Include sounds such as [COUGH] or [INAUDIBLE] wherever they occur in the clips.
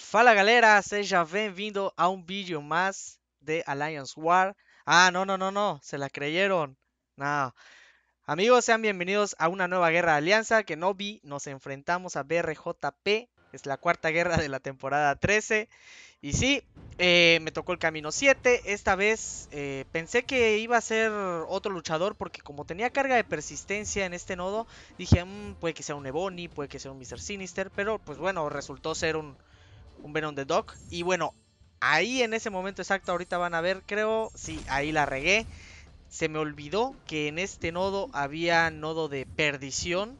Fala galera, seja bem-vindo a un um vídeo más de Alliance War. Ah, no, no, no, no, se la creyeron. No. Amigos, sean bienvenidos a una nueva guerra de alianza que no vi. Nos enfrentamos a BRJP, es la cuarta guerra de la temporada 13. Y sí, eh, me tocó el camino 7. Esta vez eh, pensé que iba a ser otro luchador porque como tenía carga de persistencia en este nodo, dije, mm, puede que sea un Ebony, puede que sea un Mr. Sinister, pero pues bueno, resultó ser un un Venom de Doc. Y bueno, ahí en ese momento exacto, ahorita van a ver, creo, sí, ahí la regué. Se me olvidó que en este nodo había nodo de perdición.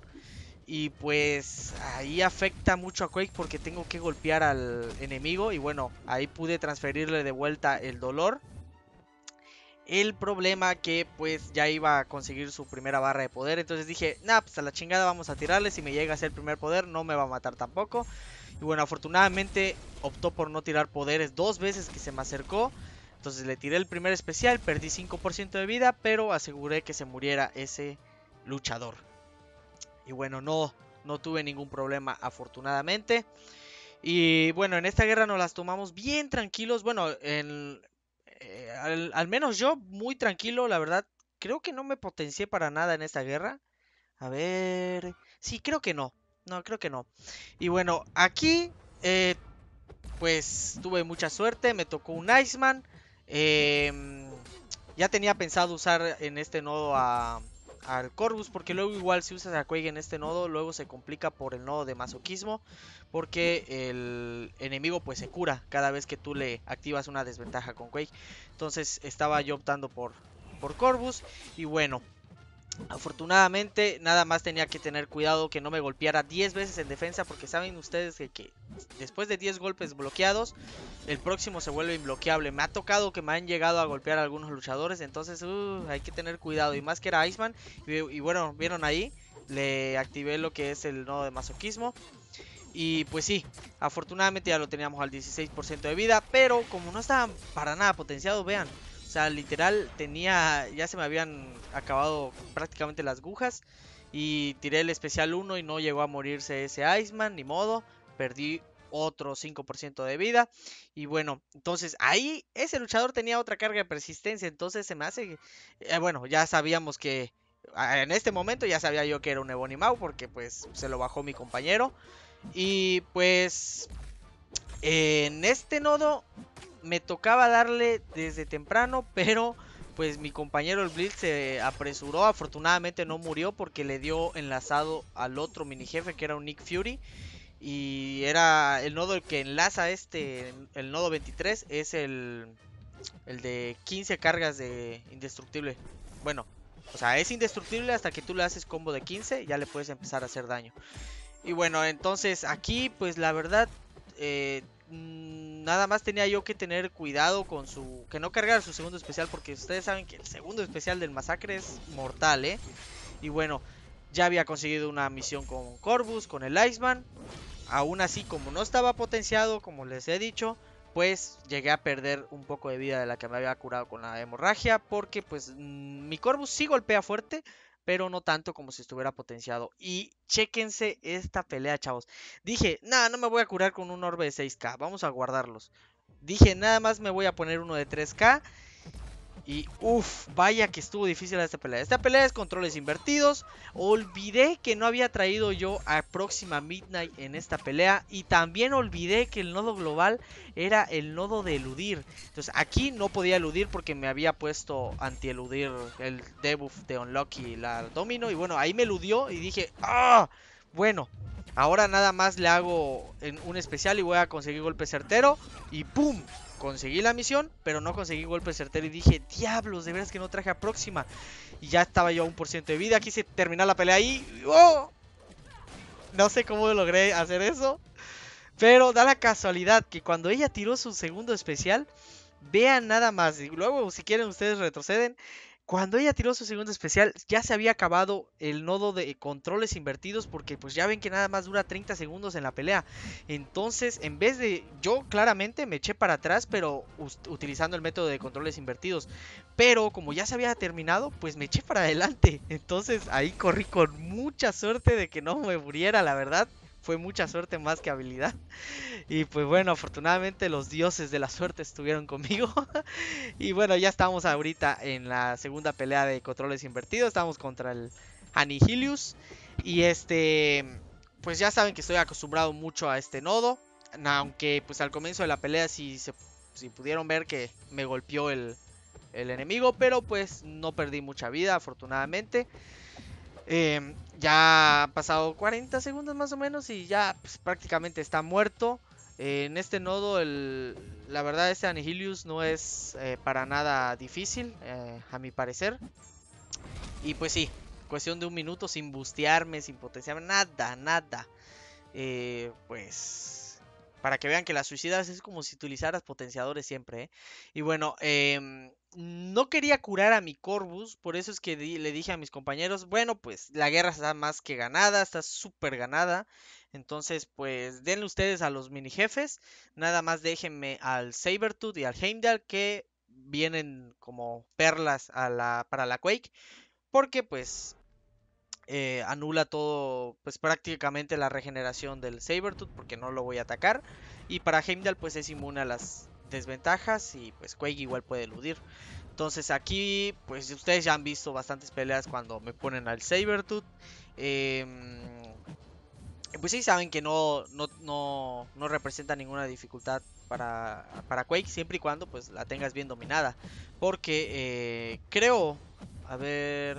Y pues ahí afecta mucho a Quake porque tengo que golpear al enemigo. Y bueno, ahí pude transferirle de vuelta el dolor. El problema que pues ya iba a conseguir su primera barra de poder. Entonces dije, nah, pues a la chingada vamos a tirarle. Si me llega a ser el primer poder no me va a matar tampoco. Y bueno, afortunadamente optó por no tirar poderes dos veces que se me acercó. Entonces le tiré el primer especial, perdí 5% de vida, pero aseguré que se muriera ese luchador. Y bueno, no, no tuve ningún problema afortunadamente. Y bueno, en esta guerra nos las tomamos bien tranquilos. Bueno, eh, al, al, menos yo muy tranquilo, la verdad. Creo que no me potencié para nada en esta guerra. A ver... Sí, creo que no. No, creo que no. Y bueno, aquí, eh, pues tuve mucha suerte. Me tocó un Iceman. Em, ya tenía pensado usar en este nodo a, al Corvus. Porque luego igual si usas a Quake en este nodo, luego se complica por el nodo de masoquismo. Porque el enemigo pues se cura cada vez que tú le activas una desventaja con Quake. Entonces estaba yo optando por, por Corvus. Y bueno, Afortunadamente nada más tenía que tener cuidado que no me golpeara 10 veces en defensa porque saben ustedes que, después de 10 golpes bloqueados el próximo se vuelve inbloqueable. Me ha tocado que me han llegado a golpear algunos luchadores entonces uh, hay que tener cuidado y más que era Iceman y, bueno, vieron ahí, le activé lo que es el nodo de masoquismo. Y pues sí, afortunadamente ya lo teníamos al 16% de vida, pero como no estaba para nada potenciado, vean, o sea, literal, tenía, ya se me habían acabado prácticamente las agujas. Y tiré el especial 1 y no llegó a morirse ese Iceman, ni modo. Perdí otro 5% de vida. Y bueno, entonces ahí ese luchador tenía otra carga de persistencia. Entonces se me hace. Eh, bueno, ya sabíamos que. Ah, en este momento ya sabía yo que era un Ebony Mau. Porque pues se lo bajó mi compañero. Y pues. en este nodo me tocaba darle desde temprano, [LAUGHS] pero pues mi compañero el Blitz se apresuró, afortunadamente no murió porque le dio enlazado al otro mini jefe que era un Nick Fury y era el nodo que enlaza este, el nodo 23 es el, el de 15 cargas de indestructible. Bueno, o sea, es indestructible hasta que tú le haces combo de 15, ya le puedes empezar a hacer daño. Y bueno, entonces aquí pues la verdad... Eh, Mm, nada más tenía yo que tener cuidado con su... Que no cargar su segundo especial porque ustedes saben que el segundo especial del masacre es mortal, ¿eh? Y bueno, ya había conseguido una misión con Corvus, con el Iceman. Aún así, como no estaba potenciado, como les he dicho, pues llegué a perder un poco de vida de la que me había curado con la hemorragia. Porque pues mm, mi Corvus sí golpea fuerte, pero no tanto como si estuviera potenciado. Y chéquense esta pelea, chavos. Dije, nada, no me voy a curar con un orbe de 6K, vamos a guardarlos. Dije, nada más me voy a poner uno de 3K y uff, vaya que estuvo difícil esta pelea. Esta pelea es controles invertidos. Olvidé que no había traído yo a Próxima Midnight en esta pelea. Y también olvidé que el nodo global era el nodo de eludir. Entonces aquí no podía eludir porque me había puesto anti-eludir el debuff de Unlucky, la domino. Y bueno, ahí me eludió y dije, ¡ah! Bueno, ahora nada más le hago un especial y voy a conseguir golpe certero. Y ¡pum! conseguí la misión, pero no conseguí golpe certero. Y dije, diablos, de veras que no traje a próxima. Y ya estaba yo a un por ciento de vida. aquí se termina la pelea y... ¡oh! No sé cómo logré hacer eso. Pero da la casualidad que cuando ella tiró su segundo especial, vean nada más. Y luego, si quieren, ustedes retroceden. Cuando ella tiró su segundo especial, ya se había acabado el nodo de controles invertidos porque pues ya ven que nada más dura 30 segundos en la pelea. Entonces, en vez de yo claramente me eché para atrás, pero utilizando el método de controles invertidos. Pero como ya se había terminado, pues me eché para adelante. Entonces, ahí corrí con mucha suerte de que no me muriera, la verdad fue mucha suerte más que habilidad. Y pues bueno, afortunadamente los dioses de la suerte estuvieron conmigo. [LAUGHS] y bueno, ya estamos ahorita en la segunda pelea de controles invertidos. Estamos contra el Anihilius. Y este, pues ya saben que estoy acostumbrado mucho a este nodo. Aunque pues al comienzo de la pelea si, si pudieron ver que me golpeó el, el enemigo. Pero pues no perdí mucha vida afortunadamente. Em, ya ha pasado 40 segundos más o menos y ya pues, prácticamente está muerto. en este nodo, el, la verdad, este Anihilius no es eh, para nada difícil, eh, a mi parecer. Y pues sí, cuestión de un minuto sin bustearme, sin potenciarme, nada, nada. Eh, pues para que vean que las suicidas es como si utilizaras potenciadores siempre. ¿eh? Y bueno, em, no quería curar a mi Corvus, por eso es que le dije a mis compañeros, bueno, pues la guerra está más que ganada, está súper ganada. Entonces, pues denle ustedes a los mini jefes. Nada más déjenme al Sabertooth y al Heimdall que vienen como perlas para la Quake. Porque pues eh, anula todo, pues prácticamente la regeneración del Sabertooth porque no lo voy a atacar. Y para Heimdall pues es inmune a las desventajas y pues Quake igual puede eludir. Entonces aquí pues ustedes ya han visto bastantes peleas cuando me ponen al Sabertooth. Em, pues sí saben que no, no, no, representa ninguna dificultad para, para, Quake siempre y cuando pues la tengas bien dominada. Porque eh, creo, a ver,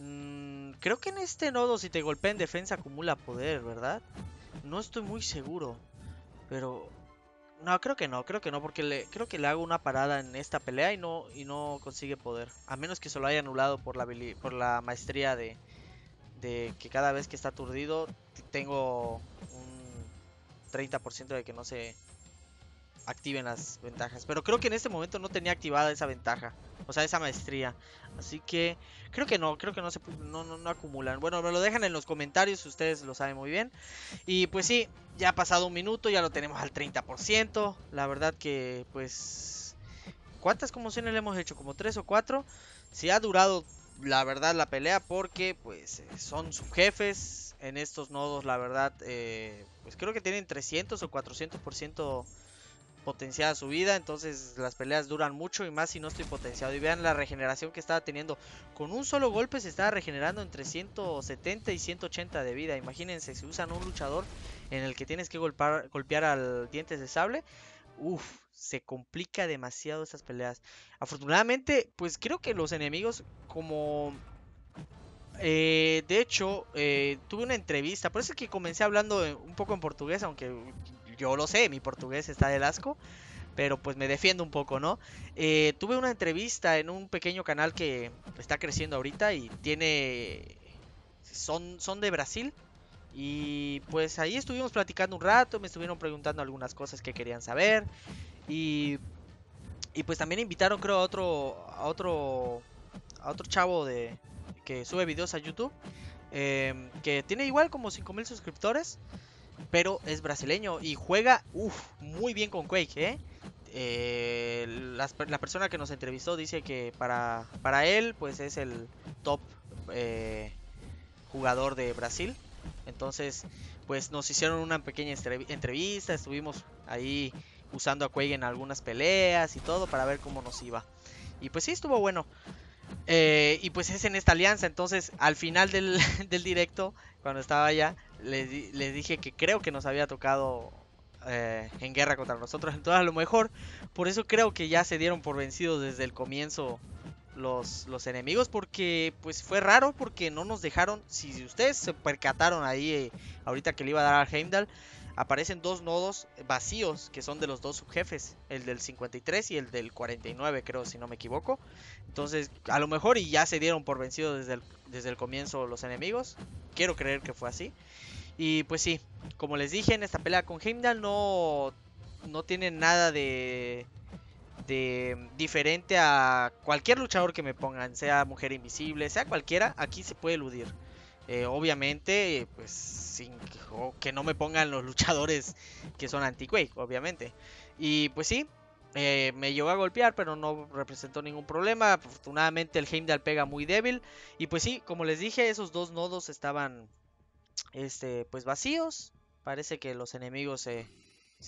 Mm, creo que en este nodo si te golpea en defensa acumula poder, ¿verdad? No estoy muy seguro. Pero... No, creo que no, creo que no, porque le, creo que le hago una parada en esta pelea y no, y no consigue poder. A menos que se lo haya anulado por la, por la maestría de, de que cada vez que está aturdido tengo un 30% de que no se activen las ventajas. Pero creo que en este momento no tenía activada esa ventaja. O sea, esa maestría. Así que creo que no, creo que no se no, no, no acumulan. Bueno, me lo dejan en los comentarios, ustedes lo saben muy bien. Y pues sí, ya ha pasado un minuto, ya lo tenemos al 30%. La verdad que pues... ¿Cuántas conmociones le hemos hecho? ¿Como tres o cuatro? Si ha durado la verdad la pelea porque pues eh, son subjefes en estos nodos la verdad eh, pues creo que tienen 300 o 400 potenciada su vida. Entonces las peleas duran mucho y más si no estoy potenciado. Y vean la regeneración que estaba teniendo. Con un solo golpe se estaba regenerando entre 170 y 180 de vida. Imagínense, si usan un luchador en el que tienes que golpear, golpear al dientes de sable. Uf, se complica demasiado estas peleas. Afortunadamente, pues creo que los enemigos como... Eh, de hecho, eh, tuve una entrevista, por eso es que comencé hablando un poco en portugués, aunque yo lo sé, mi portugués está de asco, pero pues me defiendo un poco, ¿no? Eh, tuve una entrevista en un pequeño canal que está creciendo ahorita y tiene... Son, son de Brasil. Y pues ahí estuvimos platicando un rato, me estuvieron preguntando algunas cosas que querían saber. Y, y pues también invitaron creo a otro, a otro, a otro chavo de, que sube videos a YouTube. Eh, que tiene igual como 5.000 suscriptores pero es brasileño y juega muy bien con Quake, ¿eh? Eh, la, persona que nos entrevistó dice que para, para él pues es el top eh, jugador de Brasil. Entonces pues nos hicieron una pequeña entrevista, estuvimos ahí usando a Quake en algunas peleas y todo para ver cómo nos iba. Y pues sí, estuvo bueno. y pues es en esta alianza, entonces al final del, [LAUGHS] del directo, cuando estaba allá, les, dije que creo que nos había tocado eh, en guerra contra nosotros. Entonces a lo mejor por eso creo que ya se dieron por vencidos desde el comienzo los, los enemigos. Porque pues fue raro porque no nos dejaron. Si ustedes se percataron ahí eh, ahorita que le iba a dar a Heimdall aparecen dos nodos vacíos que son de los dos subjefes, el del 53 y el del 49 creo si no me equivoco. Entonces a lo mejor y ya se dieron por vencidos desde el, desde el comienzo los enemigos, quiero creer que fue así. Y pues sí, como les dije en esta pelea con Heimdall no, no tiene nada de, de diferente a cualquier luchador que me pongan, sea mujer invisible, sea cualquiera, aquí se puede eludir. Eh, obviamente, pues sin que, no me pongan los luchadores que son anti-Quake, obviamente. Y pues sí, eh, me llegó a golpear, pero no representó ningún problema. Afortunadamente el Heimdall pega muy débil. Y pues sí, como les dije, esos dos nodos estaban este, pues vacíos. Parece que los enemigos se,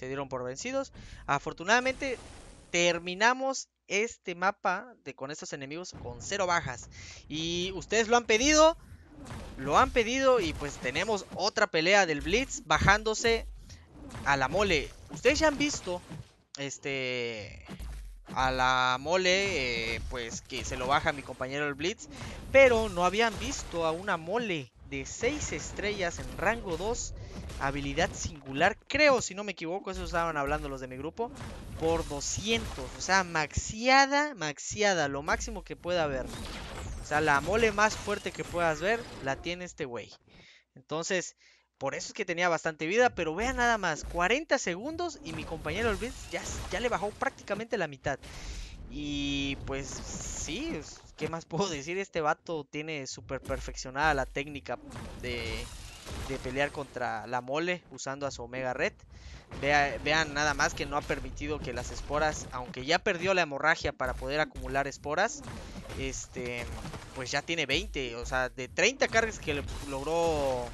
dieron por vencidos. Afortunadamente terminamos este mapa de, con estos enemigos con cero bajas. Y ustedes lo han pedido. Lo han pedido y pues tenemos otra pelea del Blitz bajándose a la mole. Ustedes ya han visto este a la mole, eh, pues que se lo baja mi compañero el Blitz, pero no habían visto a una mole de 6 estrellas en rango 2, habilidad singular, creo si no me equivoco, eso estaban hablando los de mi grupo, por 200, o sea, maxiada, maxiada, lo máximo que pueda haber sea, la mole más fuerte que puedas ver la tiene este güey. Entonces, por eso es que tenía bastante vida, pero vean nada más, 40 segundos y mi compañero el ya, ya le bajó prácticamente la mitad. Y pues sí, ¿qué más [LAUGHS] puedo decir? Este vato tiene súper perfeccionada la técnica de, pelear contra la mole usando a su Omega Red. vean nada más que no ha permitido que las esporas, aunque ya perdió la hemorragia para poder acumular esporas, este, pues ya tiene 20. O sea, de 30 cargas que logró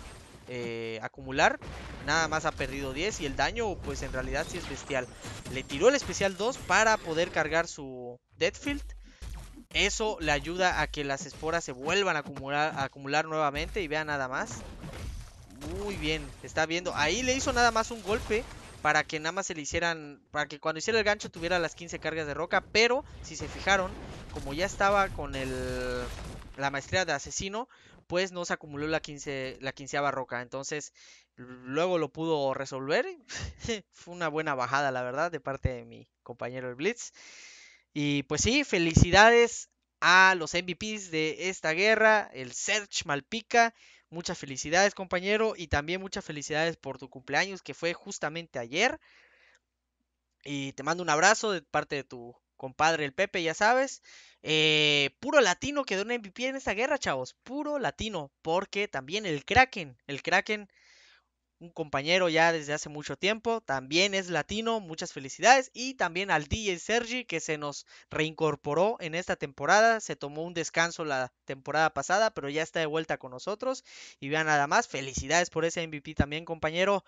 eh, acumular, nada más ha perdido 10 y el daño, pues en realidad sí es bestial. Le tiró el especial 2 para poder cargar su Deadfield. Eso le ayuda a que las esporas se vuelvan a acumular, a acumular nuevamente y vean nada más. Muy bien, está viendo. Ahí le hizo nada más un golpe para que nada más se le hicieran, para que cuando hiciera el gancho tuviera las 15 cargas de roca, pero si se fijaron, como ya estaba con el, la maestría de asesino, pues no se acumuló la, 15, la quinceava roca. Entonces, luego lo pudo resolver. [LAUGHS] Fue una buena bajada, la verdad, de parte de mi compañero el Blitz. Y pues sí, felicidades a los MVPs de esta guerra, el Search Malpica. Muchas felicidades, compañero, y también muchas felicidades por tu cumpleaños que fue justamente ayer. Y te mando un abrazo de parte de tu compadre el Pepe, ya sabes. Eh, puro latino quedó en MVP en esta guerra, chavos. Puro latino. Porque también el Kraken, el Kraken, un compañero ya desde hace mucho tiempo, también es latino. Muchas felicidades. Y también al DJ Sergi, que se nos reincorporó en esta temporada. Se tomó un descanso la temporada pasada, pero ya está de vuelta con nosotros. Y vean nada más, felicidades por ese MVP también, compañero.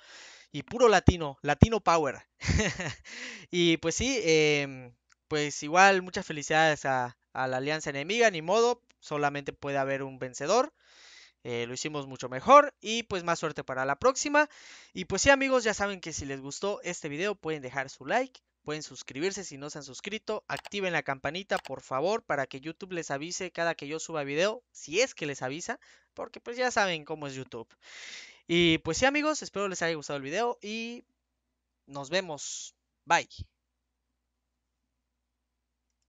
Y puro latino, latino power. [LAUGHS] y pues sí, eh pues igual muchas felicidades a, la alianza enemiga, ni modo, solamente puede haber un vencedor. Eh, lo hicimos mucho mejor y pues más suerte para la próxima. Y pues sí amigos, ya saben que si les gustó este video pueden dejar su like, pueden suscribirse si no se han suscrito, activen la campanita por favor para que YouTube les avise cada que yo suba video, si es que les avisa, porque pues ya saben cómo es YouTube. Y pues sí amigos, espero les haya gustado el video y nos vemos. Bye.